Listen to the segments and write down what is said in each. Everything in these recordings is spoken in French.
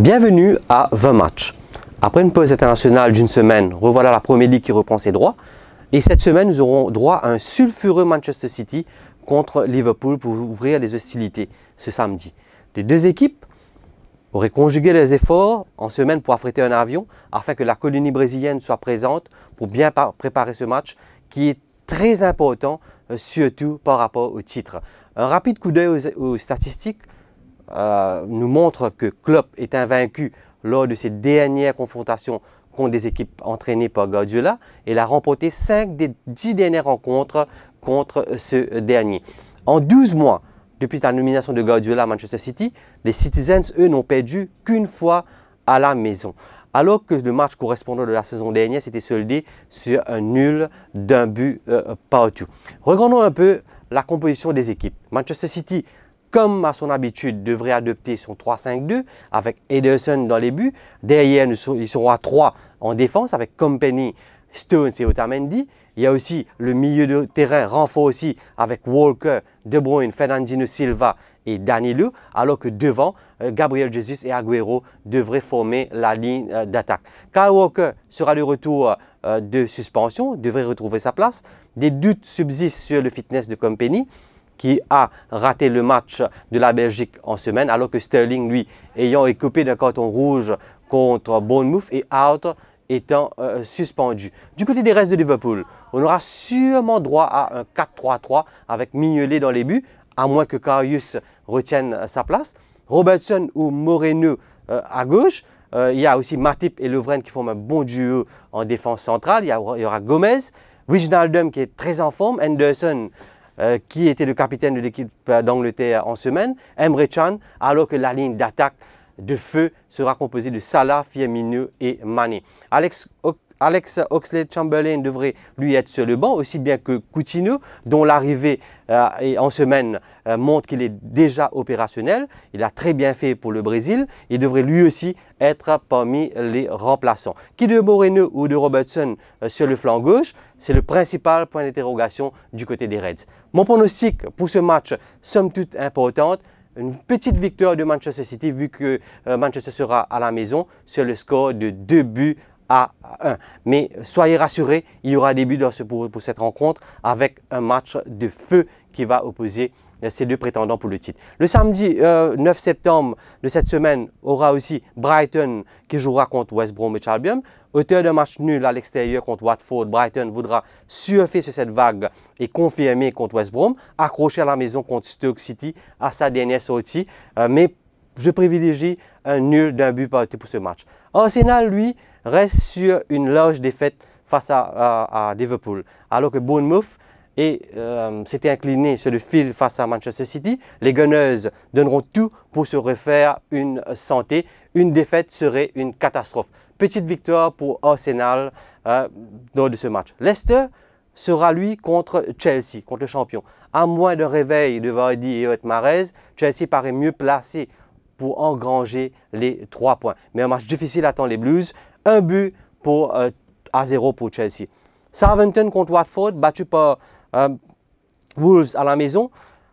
Bienvenue à 20 matchs. Après une pause internationale d'une semaine, revoilà la Premier League qui reprend ses droits. Et cette semaine, nous aurons droit à un sulfureux Manchester City contre Liverpool pour ouvrir les hostilités ce samedi. Les deux équipes auraient conjugué les efforts en semaine pour affréter un avion afin que la colonie brésilienne soit présente pour bien préparer ce match qui est très important, euh, surtout par rapport au titre. Un rapide coup d'œil aux statistiques. Euh, nous montre que Klopp est invaincu lors de ses dernières confrontations contre des équipes entraînées par Guardiola. Il a remporté 5 des 10 dernières rencontres contre ce dernier. En 12 mois, depuis la nomination de Guardiola à Manchester City, les Citizens, eux, n'ont perdu qu'une fois à la maison. Alors que le match correspondant de la saison dernière s'était soldé sur un nul d'un but euh, partout. Regardons un peu la composition des équipes. Manchester City comme à son habitude, devrait adopter son 3-5-2 avec Ederson dans les buts. Derrière, ils seront à 3 en défense avec Company, Stones et Otamendi. Il y a aussi le milieu de terrain renfort aussi avec Walker, De Bruyne, Fernandino Silva et Danilo, alors que devant, euh, Gabriel Jesus et Agüero devraient former la ligne euh, d'attaque. Kyle Walker sera le retour euh, de suspension, devrait retrouver sa place. Des doutes subsistent sur le fitness de Company qui a raté le match de la Belgique en semaine, alors que Sterling, lui, ayant écopé d'un carton rouge contre Bournemouth et out étant euh, suspendu. Du côté des restes de Liverpool, on aura sûrement droit à un 4-3-3 avec Mignolet dans les buts, à moins que Carius retienne sa place. Robertson ou Moreno euh, à gauche. Euh, il y a aussi Matip et Lovren qui forment un bon duo en défense centrale. Il y, aura, Gomez, Wijnaldum qui est très en forme, Henderson euh, qui était le capitaine de l'équipe euh, d'Angleterre en semaine, Emre Chan, alors que la ligne d'attaque de feu sera composée de Salah, Firmino et Mané. Alex Alex Oxlade-Chamberlain devrait lui être sur le banc, aussi bien que Coutinho, dont l'arrivée euh, en semaine euh, montre qu'il est déjà opérationnel. Il a très bien fait pour le Brésil. Il devrait lui aussi être parmi les remplaçants. Qui de Moreno ou de Robertson euh, sur le flanc gauche, c'est le principal point d'interrogation du côté des Reds. Mon pronostic pour ce match, somme toute importante, une petite victoire de Manchester City vu que Manchester sera à la maison sur le score de 2 buts mais soyez rassurés, il y aura des buts pour, cette rencontre avec un match de feu qui va opposer euh, ces deux prétendants pour le titre. Le samedi 9 euh, septembre de cette semaine aura aussi Brighton qui jouera contre West Bromwich Albion. Auteur d'un match nul à l'extérieur contre Watford, Brighton voudra surfer sur cette vague et confirmer contre West Brom, accroché à la maison contre Stoke City à sa dernière sortie. Euh, mais je privilégie un nul d'un but parti pour ce match. Arsenal, lui, reste sur une large défaite face à, Liverpool. Alors que Bournemouth s'était euh, incliné sur le fil face à Manchester City, les Gunners donneront tout pour se refaire une santé. Une défaite serait une catastrophe. Petite victoire pour Arsenal euh, lors de ce match. Leicester sera lui contre Chelsea, contre le champion. À moins d'un réveil de Vardy et Oetmarès, Chelsea paraît mieux placé pour engranger les trois points. Mais un match difficile attend les Blues. Un but pour, euh, à zéro pour Chelsea. Southampton contre Watford, battu par euh, Wolves à la maison.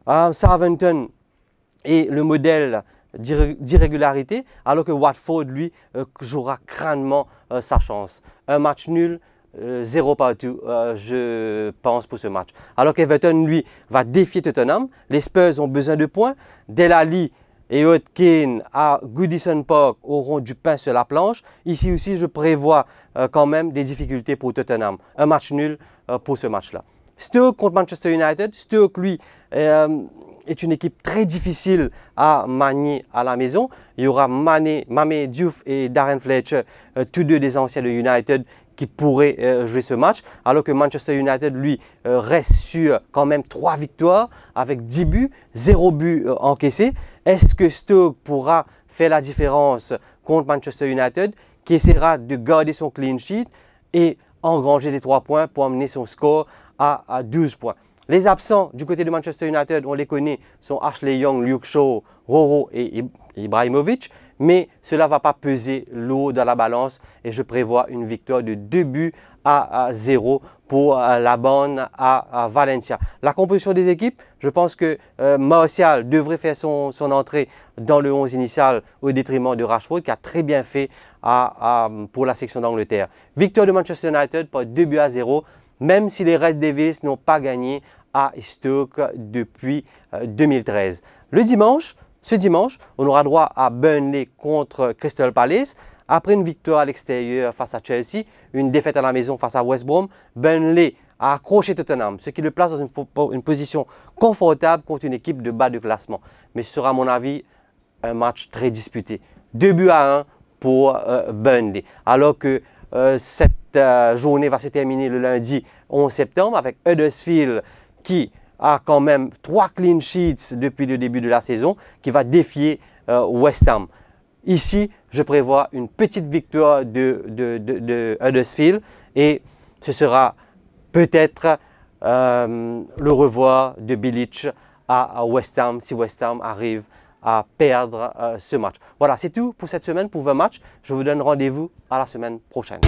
Euh, Sarventon est le modèle d'irrégularité, alors que Watford, lui, jouera crânement sa chance. Un match nul, zéro partout, je pense, pour ce match. Alors qu'Everton, lui, va défier Tottenham. Les Spurs ont besoin de points. Delali et Hodkin à Goodison Park auront du pain sur la planche. Ici aussi, je prévois euh, quand même des difficultés pour Tottenham. Un match nul euh, pour ce match-là. Stoke contre Manchester United. Stoke, lui, euh, est une équipe très difficile à manier à la maison. Il y aura Mané, Mame Diouf et Darren Fletcher, tous deux des anciens de United, qui pourrait euh, jouer ce match. Alors que Manchester United, lui, euh, reste sur quand même 3 victoires avec 10 buts, 0 but euh, encaissé. Est-ce que Stoke pourra faire la différence contre Manchester United qui essaiera de garder son clean sheet et engranger les 3 points pour amener son score à, à 12 points. Les absents du côté de Manchester United, on les connaît, sont Ashley Young, Luke Shaw, Roro et Ibrahimovic mais cela ne va pas peser l'eau dans la balance et je prévois une victoire de 2 buts à 0 pour euh, la bande à, Valencia. La composition des équipes, je pense que euh, Martial devrait faire son, entrée dans le 11 initial au détriment de Rashford qui a très bien fait pour la section d'Angleterre. Victoire de Manchester United par 2 buts à 0, même si les Red Devils n'ont pas gagné à Stoke depuis 2013. Euh, le dimanche, ce dimanche, on aura droit à Burnley contre Crystal Palace. Après une victoire à l'extérieur face à Chelsea, une défaite à la maison face à West Brom, Burnley a accroché Tottenham, ce qui le place dans une, position confortable contre une équipe de bas de classement. Mais ce sera, à mon avis, un match très disputé. Deux buts à 1 pour euh, Burnley. Alors que euh, cette euh, journée va se terminer le lundi 11 septembre avec Huddersfield qui a quand même trois clean sheets depuis le début de la saison qui va défier euh, West Ham. Ici, je prévois une petite victoire de, Huddersfield et ce sera peut-être euh, le revoir de Bilic à, West Ham si West Ham arrive à perdre euh, ce match. Voilà, c'est tout pour cette semaine, pour vos matchs. Je vous donne rendez-vous à la semaine prochaine.